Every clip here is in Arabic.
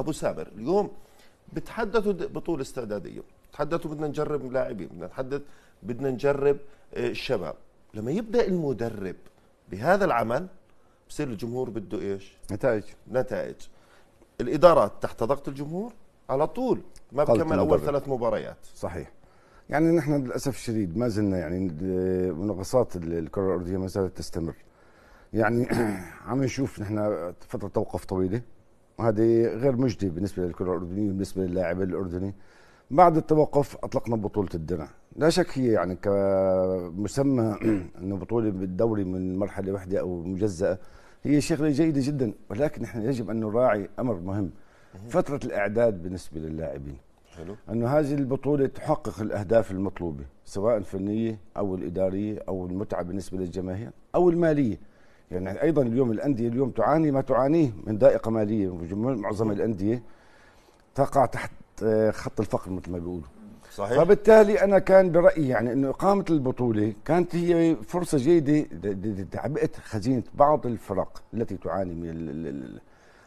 ابو سامر اليوم بتحدثوا بطوله استعداديه تحدثوا بدنا نجرب لاعبين بدنا نتحدث بدنا نجرب آه، الشباب لما يبدا المدرب بهذا العمل بصير الجمهور بده ايش نتائج نتائج الادارات تحت ضغط الجمهور على طول ما بكمل اول ثلاث مباريات صحيح يعني نحن للاسف الشديد ما زلنا يعني آه، منغصات الكره الارضيه ما زالت تستمر يعني عم نشوف نحن فتره توقف طويله وهذه غير مجدي بالنسبه للكره الاردنيه وبالنسبه للاعب الاردني بعد التوقف اطلقنا بطوله الدرع لا شك هي يعني كمسمى انه بطوله بالدوري من مرحله واحده او مجزاه هي شغله جيده جدا ولكن نحن يجب ان نراعي امر مهم فتره الاعداد بالنسبه للاعبين انه هذه البطوله تحقق الاهداف المطلوبه سواء الفنيه او الاداريه او المتعه بالنسبه للجماهير او الماليه يعني ايضا اليوم الانديه اليوم تعاني ما تعانيه من ضائقه ماليه معظم الانديه تقع تحت آه، خط الفقر مثل ما بيقولوا صحيح فبالتالي انا كان برايي يعني انه اقامه البطوله كانت هي فرصه جيده لتعبئه خزينه بعض الفرق التي تعاني من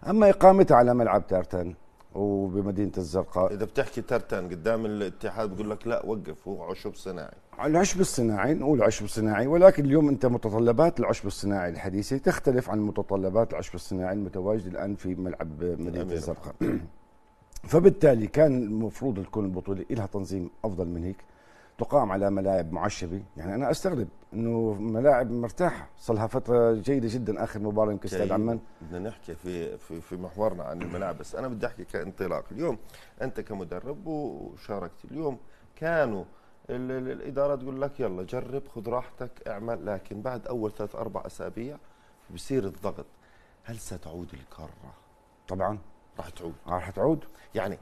اما اقامتها على ملعب تارتان وبمدينه الزرقاء اذا بتحكي ترتان قدام الاتحاد بقول لك لا وقف هو عشب صناعي العشب الصناعي نقول عشب صناعي ولكن اليوم انت متطلبات العشب الصناعي الحديثه تختلف عن متطلبات العشب الصناعي المتواجد الان في ملعب مدينه الزرقاء فبالتالي كان المفروض تكون البطوله لها تنظيم افضل من هيك تقام على ملاعب معشبه يعني انا استغرب انه ملاعب مرتاحه صار لها فتره جيده جدا اخر مباراه يمكن استاد عمان بدنا نحكي في في في محورنا عن الملاعب بس انا بدي احكي كانطلاق اليوم انت كمدرب وشاركت اليوم كانوا الاداره تقول لك يلا جرب خذ راحتك اعمل لكن بعد اول ثلاث اربع اسابيع بصير الضغط هل ستعود الكره طبعا راح تعود راح تعود يعني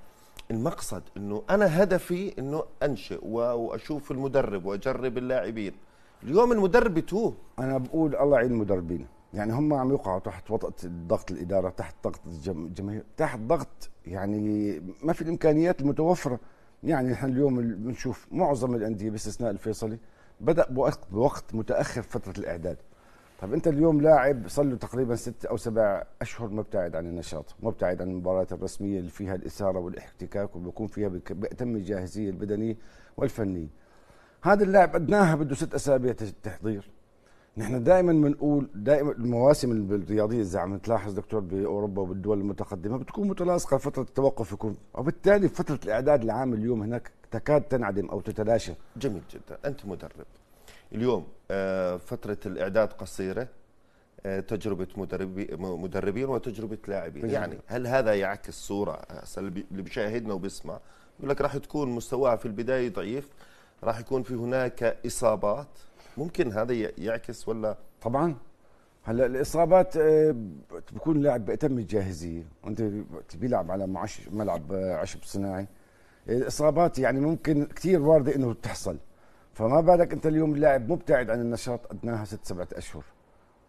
المقصد انه انا هدفي انه انشئ واشوف المدرب واجرب اللاعبين اليوم المدرب بتوه انا بقول الله يعين المدربين يعني هم عم يوقعوا تحت وطأة ضغط الإدارة تحت ضغط الجماهير تحت ضغط يعني ما في الإمكانيات المتوفرة يعني نحن اليوم بنشوف معظم الأندية باستثناء الفيصلي بدأ بوقت متأخر فترة الإعداد طب انت اليوم لاعب صار له تقريبا ست او سبع اشهر مبتعد عن النشاط، مبتعد عن المباريات الرسميه اللي فيها الاثاره والاحتكاك وبيكون فيها باتم الجاهزيه البدنيه والفنيه. هذا اللاعب ادناها بده ست اسابيع تحضير. نحن دائما بنقول دائما المواسم الرياضيه اذا عم تلاحظ دكتور باوروبا وبالدول المتقدمه بتكون متلاصقه فتره التوقف يكون وبالتالي فتره الاعداد العام اليوم هناك تكاد تنعدم او تتلاشى. جميل جدا، انت مدرب اليوم آه، فتره الاعداد قصيره آه، تجربه مدربين وتجربه لاعبين يعني هل هذا يعكس صوره اللي بيشاهدنا وبيسمع يقول لك راح تكون مستواها في البدايه ضعيف راح يكون في هناك اصابات ممكن هذا يعكس ولا طبعا هلا الاصابات آه، بكون لاعب باتم الجاهزيه وانت بيلعب على ملعب عشب صناعي الاصابات يعني ممكن كثير وارده انه تحصل فما بالك انت اليوم اللاعب مبتعد عن النشاط ادناها ست سبعة اشهر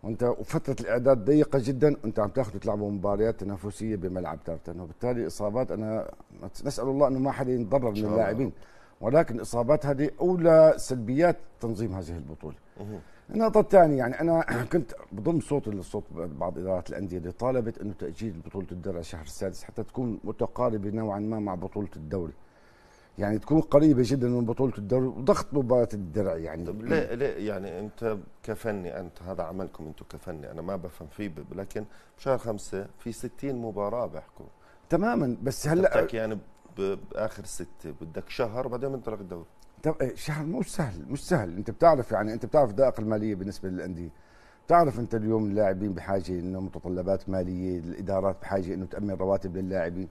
وانت وفتره الاعداد ضيقه جدا وانت عم تاخذ تلعبوا مباريات تنافسيه بملعب تارتن وبالتالي اصابات انا نسال الله انه ما حدا يتضرر من اللاعبين ولكن الاصابات هذه اولى سلبيات تنظيم هذه البطوله النقطة الثانية يعني أنا كنت بضم صوت للصوت بعض إدارات الأندية اللي طالبت أنه تأجيل بطولة الدرع شهر السادس حتى تكون متقاربة نوعا ما مع بطولة الدوري. يعني تكون قريبه جدا من بطوله الدوري وضغط مباراه الدرع يعني طيب ليه ليه يعني انت كفني انت هذا عملكم انتم كفني انا ما بفهم فيه لكن بشهر خمسه في 60 مباراه بحكوا تماما بس هلا يعني باخر سته بدك شهر بعدين بنطلق الدوري إيه، شهر مش سهل مش سهل انت بتعرف يعني انت بتعرف دائق الماليه بالنسبه للانديه تعرف انت اليوم اللاعبين بحاجه انه متطلبات ماليه الادارات بحاجه انه تامن رواتب للاعبين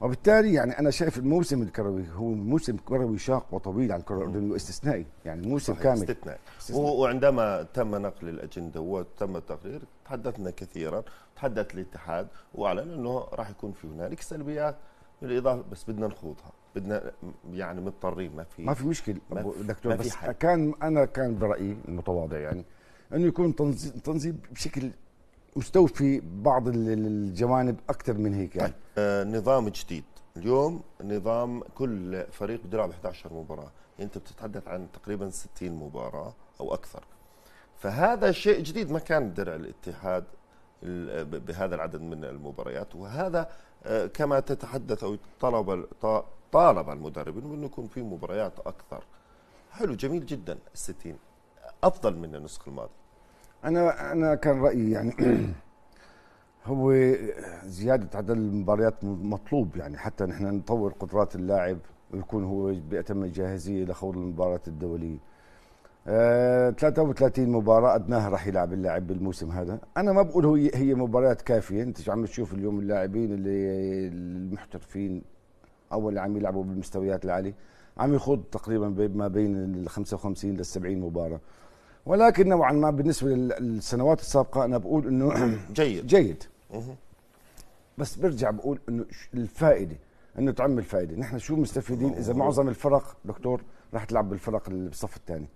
وبالتالي يعني انا شايف الموسم الكروي هو موسم كروي شاق وطويل على الكره الاردنيه واستثنائي يعني موسم كامل استثنائي وعندما تم نقل الاجنده وتم التقرير تحدثنا كثيرا تحدث الاتحاد واعلن انه راح يكون في هنالك سلبيات بالاضافه بس بدنا نخوضها بدنا يعني مضطرين ما في ما في مشكله دكتور بس كان انا كان برايي المتواضع يعني انه يكون تنظيم بشكل استوفي بعض الجوانب اكثر من هيك يعني طيب، آه نظام جديد اليوم نظام كل فريق بده يلعب 11 مباراه انت بتتحدث عن تقريبا 60 مباراه او اكثر فهذا شيء جديد ما كان درع الاتحاد بهذا العدد من المباريات وهذا آه، كما تتحدث او طلب طالب المدرب انه يكون في مباريات اكثر حلو جميل جدا الستين افضل من النسخه الماضيه انا انا كان رايي يعني هو زياده عدد المباريات مطلوب يعني حتى نحن نطور قدرات اللاعب ويكون هو باتم الجاهزيه لخوض المباريات الدوليه. آه 33 مباراه ادناها راح يلعب اللاعب بالموسم هذا، انا ما بقول هو هي مباريات كافيه، انت عم تشوف اليوم اللاعبين اللي المحترفين او اللي عم يلعبوا بالمستويات العاليه عم يخوض تقريبا ما بين ال 55 لل 70 مباراه. ولكن نوعا ما بالنسبه للسنوات السابقه انا بقول انه جيد جيد بس برجع بقول انه الفائده انه تعم الفائده نحن شو مستفيدين اذا معظم الفرق دكتور راح تلعب بالفرق اللي بالصف الثاني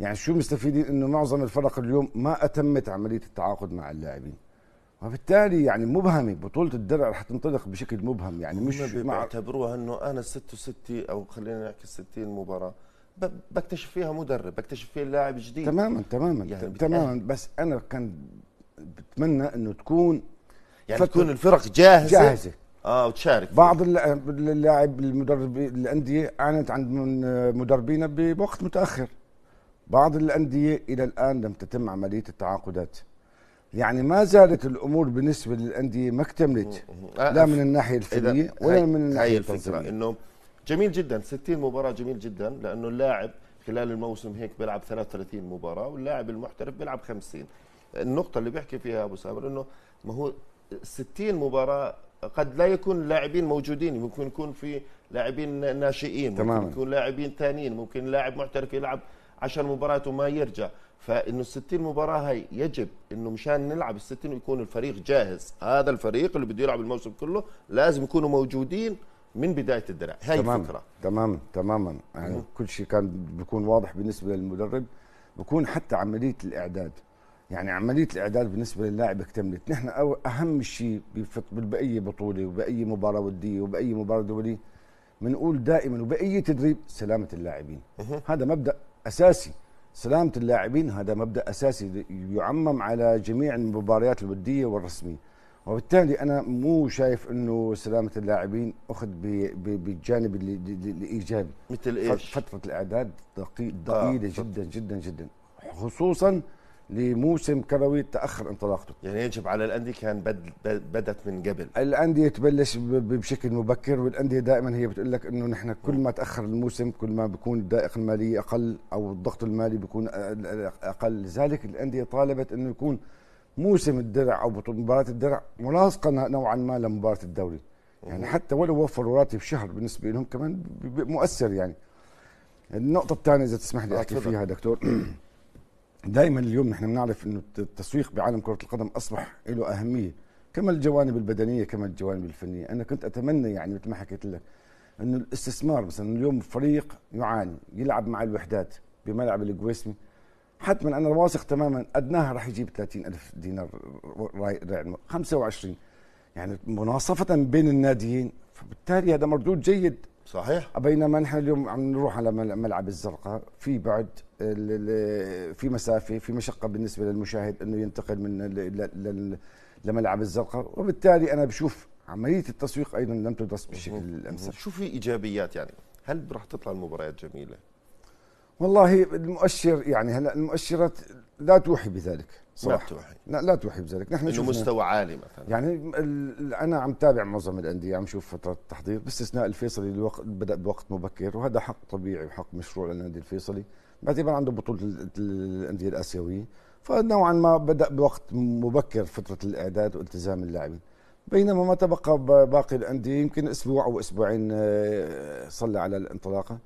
يعني شو مستفيدين انه معظم الفرق اليوم ما اتمت عمليه التعاقد مع اللاعبين وبالتالي يعني مبهمه بطوله الدرع رح تنطلق بشكل مبهم يعني مش بيعتبروها انه انا 66 او خلينا نحكي 60 مباراه بكتشف فيها مدرب بكتشف فيها لاعب جديد تماما تماما يعني تماما يعني بس انا كان بتمنى انه تكون يعني تكون الفرق جاهزه جاهزه اه وتشارك بعض اللاعب المدرب الانديه اعلنت عن مدربينا بوقت متاخر بعض الانديه الى الان لم تتم عمليه التعاقدات يعني ما زالت الامور بالنسبه للانديه ما اكتملت آه، لا من الناحيه الفنيه ولا من الناحيه الفكره انه جميل جدا 60 مباراه جميل جدا لانه اللاعب خلال الموسم هيك بيلعب 33 مباراه واللاعب المحترف بيلعب 50 النقطة اللي بيحكي فيها أبو سامر أنه ما هو 60 مباراة قد لا يكون لاعبين موجودين ممكن يكون في لاعبين ناشئين تماما. ممكن يكون لاعبين ثانيين ممكن لاعب محترف يلعب 10 مباريات وما يرجع فانه ال 60 مباراه هي يجب انه مشان نلعب ال 60 ويكون الفريق جاهز هذا الفريق اللي بده يلعب الموسم كله لازم يكونوا موجودين من بدايه الدرع هاي تمام الفكره تماما تماما يعني كل شيء كان بيكون واضح بالنسبه للمدرب بكون حتى عمليه الاعداد يعني عمليه الاعداد بالنسبه للاعب اكتملت نحن اهم شيء باي بطوله وباي مباراه وديه وباي مباراه دوليه بنقول دائما وباي تدريب سلامه اللاعبين هذا مبدا اساسي سلامه اللاعبين هذا مبدا اساسي يعمم على جميع المباريات الوديه والرسميه وبالتالي انا مو شايف انه سلامه اللاعبين اخذ بالجانب الايجابي مثل ايش؟ فتره الاعداد آه، دقيقه آه. جدا جدا جدا خصوصا لموسم كروي تاخر انطلاقته يعني يجب على الانديه كان بد بدت من قبل الانديه تبلش بشكل مبكر والانديه دائما هي بتقول لك انه نحن كل ما تاخر الموسم كل ما بيكون الدائق الماليه اقل او الضغط المالي بيكون اقل لذلك الانديه طالبت انه يكون موسم الدرع او مباراه الدرع ملاصقه نوعا ما لمباراه الدوري يعني حتى ولو وفروا راتب شهر بالنسبه لهم كمان مؤثر يعني النقطه الثانيه اذا تسمح لي احكي فيها دكتور دائما اليوم نحن بنعرف انه التسويق بعالم كره القدم اصبح له اهميه كما الجوانب البدنيه كما الجوانب الفنيه انا كنت اتمنى يعني مثل ما حكيت لك انه الاستثمار مثلا اليوم فريق يعاني يلعب مع الوحدات بملعب القويسمي حتما انا واثق تماما ادناها رح يجيب 30 الف دينار راي 25 يعني مناصفه بين الناديين فبالتالي هذا مردود جيد صحيح بينما نحن اليوم عم نروح على ملعب الزرقاء في بعد في مسافه في مشقه بالنسبه للمشاهد انه ينتقل من لملعب الزرقاء وبالتالي انا بشوف عمليه التسويق ايضا لم تدرس بالشكل الامثل شو في ايجابيات يعني هل راح تطلع المباريات جميله والله المؤشر يعني هلا المؤشرات لا توحي بذلك صراحه لا توحي لا, لا توحي بذلك نحن شفنا مستوى عالي مثلا يعني انا عم تابع معظم الانديه عم شوف فتره التحضير باستثناء الفيصلي اللي بدا بوقت مبكر وهذا حق طبيعي وحق مشروع للنادي الفيصلي باعتبار عنده بطوله الانديه الاسيويه فنوعا ما بدا بوقت مبكر فتره الاعداد والتزام اللاعبين بينما ما تبقى باقي الانديه يمكن اسبوع او اسبوعين آه، صلى على الانطلاقه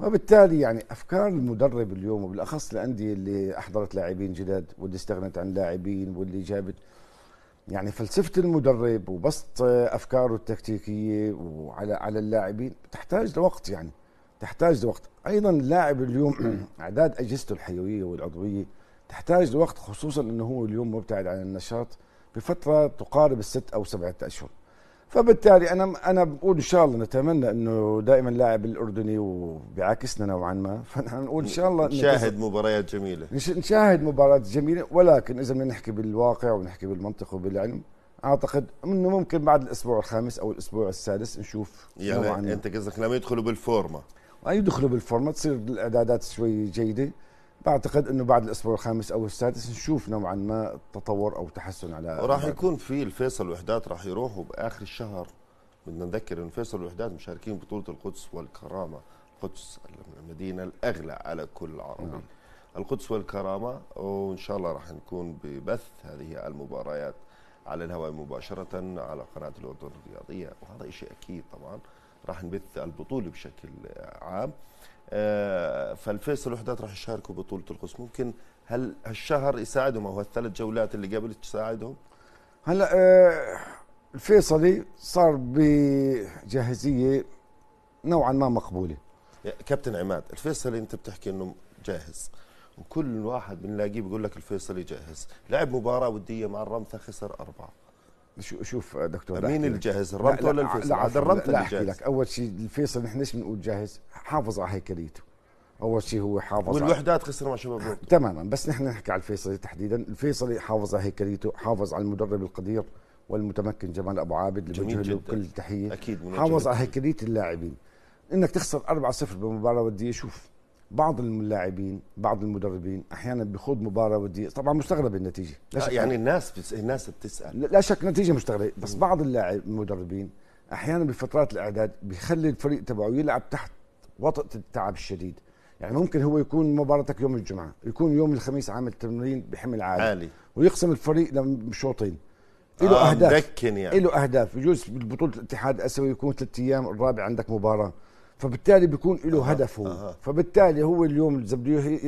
وبالتالي يعني افكار المدرب اليوم وبالاخص الانديه اللي احضرت لاعبين جداد واللي استغنت عن لاعبين واللي جابت يعني فلسفه المدرب وبسط افكاره التكتيكيه وعلى على اللاعبين تحتاج لوقت يعني تحتاج لوقت ايضا اللاعب اليوم اعداد اجهزته الحيويه والعضويه تحتاج لوقت خصوصا انه هو اليوم مبتعد عن النشاط بفتره تقارب الست او سبعه اشهر فبالتالي انا انا بقول ان شاء الله نتمنى انه دائما اللاعب الاردني وبيعاكسنا نوعا ما فنحن نقول ان شاء الله نشاهد مباريات جميله نشاهد مباريات جميله ولكن اذا بدنا نحكي بالواقع ونحكي بالمنطق وبالعلم اعتقد انه ممكن بعد الاسبوع الخامس او الاسبوع السادس نشوف يعني انت قصدك لما يدخلوا بالفورمه آه، يدخلوا بالفورمه تصير الاعدادات شوي جيده بعتقد انه بعد الاسبوع الخامس او السادس نشوف نوعا ما تطور او تحسن على راح يكون في الفيصل وحدات راح يروحوا باخر الشهر بدنا نذكر ان فيصل الوحدات مشاركين بطوله القدس والكرامه القدس المدينه الاغلى على كل عربي نعم. القدس والكرامه وان شاء الله راح نكون ببث هذه المباريات على الهواء مباشره على قناه الاردن الرياضيه وهذا شيء اكيد طبعا راح نبث البطوله بشكل عام آه، فالفيصل وحدات راح يشاركوا بطوله القدس ممكن هل هالشهر يساعدهم او هالثلاث جولات اللي قبل تساعدهم هلا آه، الفيصلي صار بجاهزيه نوعا ما مقبوله كابتن عماد الفيصلي انت بتحكي انه جاهز وكل واحد بنلاقيه بيقول لك الفيصلي جاهز لعب مباراه وديه مع الرمثا خسر اربعه شوف آه، دكتور مين اللي جاهز الرمت ولا الفيصل؟ لا هذا الرمت اللي جاهز لك اول شيء الفيصل نحن ايش بنقول جاهز؟ حافظ على هيكليته اول شيء هو حافظ والوحدات خسر مع شباب تماما بس نحن نحكي على الفيصلي تحديدا الفيصلي حافظ على هيكليته حافظ على المدرب القدير والمتمكن جمال ابو عابد اللي بوجه كل تحيه اكيد حافظ على هيكليه اللاعبين انك تخسر 4-0 بمباراه وديه شوف بعض اللاعبين بعض المدربين احيانا بيخوض مباراه وديه طبعا مستغرب النتيجه لا شك يعني الناس بس الناس بتسال لا شك نتيجه مستغربه بس بعض اللاعب المدربين احيانا بفترات الاعداد بيخلي الفريق تبعه يلعب تحت وطأة التعب الشديد يعني ممكن هو يكون مباراتك يوم الجمعه يكون يوم الخميس عامل تمرين بحمل عالي, عالي. ويقسم الفريق لشوطين له آه اهداف مدكن يعني له اهداف بجوز ببطوله الاتحاد الاسيوي يكون ثلاث ايام الرابع عندك مباراه فبالتالي بيكون له هدف هو آه. فبالتالي هو اليوم اذا بده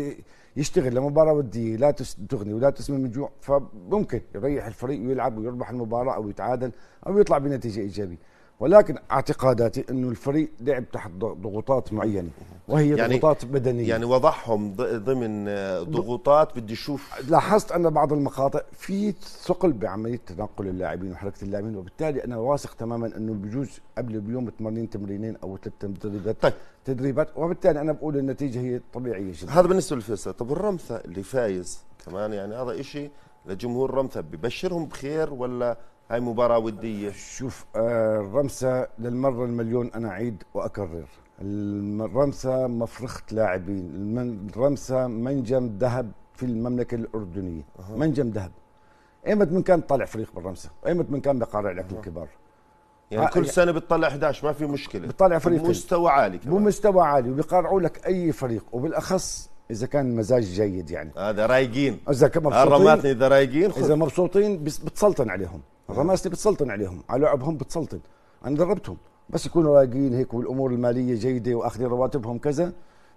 يشتغل لمباراه وديه لا تغني ولا تسمن من جوع فممكن يريح الفريق ويلعب ويربح المباراه او يتعادل او يطلع بنتيجه ايجابيه ولكن اعتقاداتي انه الفريق لعب تحت ضغوطات معينه وهي يعني ضغوطات بدنيه يعني وضعهم ضمن ضغوطات بدي اشوف لاحظت انا بعض المقاطع في ثقل بعمليه تنقل اللاعبين وحركه اللاعبين وبالتالي انا واثق تماما انه بجوز قبل بيوم تمرين تمرينين او ثلاث تدريبات طيب. تدريبات وبالتالي انا بقول النتيجه هي طبيعيه جدا هذا بالنسبه للفيصل طب الرمثة اللي فايز كمان يعني هذا شيء لجمهور رمثا ببشرهم بخير ولا هاي مباراة ودية شوف آه الرمسة للمرة المليون أنا أعيد وأكرر الرمسا مفرخة لاعبين الرمسا منجم ذهب في المملكة الأردنية أه. منجم ذهب ايمت من كان طلع فريق بالرمسا ايمت من كان بقارع لك أه. الكبار يعني كل يعني سنه بتطلع 11 ما في مشكله بتطلع فريق بمستوى عالي كمان بمستوى عالي وبيقارعوا لك اي فريق وبالاخص اذا كان مزاج جيد يعني هذا آه رايقين اذا كان مبسوطين اذا رايقين اذا مبسوطين بتسلطن عليهم رماستي بتسلطن عليهم على لعبهم بتسلطن انا دربتهم بس يكونوا رايقين هيك والامور الماليه جيده واخذين رواتبهم كذا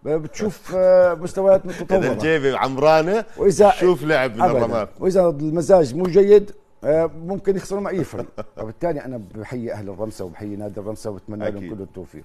بتشوف آه، مستويات متطوره اذا الجيبه عمرانه واذا شوف لعب من الرماد واذا المزاج مو جيد آه، ممكن يخسروا مع اي فريق فبالتالي انا بحيي اهل الرمسه وبحيي نادي الرمسه وبتمنى لهم كل التوفيق